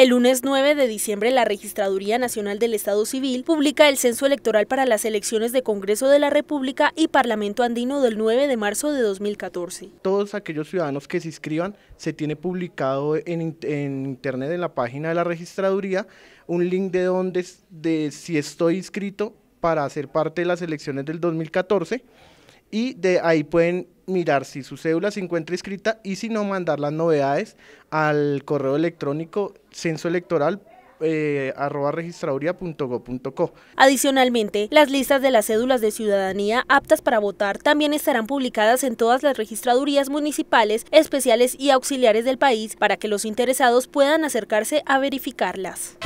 El lunes 9 de diciembre, la Registraduría Nacional del Estado Civil publica el censo electoral para las elecciones de Congreso de la República y Parlamento Andino del 9 de marzo de 2014. Todos aquellos ciudadanos que se inscriban, se tiene publicado en, internet, en la página de la Registraduría, un link de donde, de si estoy inscrito para hacer parte de las elecciones del 2014 y de ahí pueden mirar si su cédula se encuentra inscrita y si no mandar las novedades al correo electrónico censo eh, Adicionalmente, las listas de las cédulas de ciudadanía aptas para votar también estarán publicadas en todas las registradurías municipales, especiales y auxiliares del país para que los interesados puedan acercarse a verificarlas.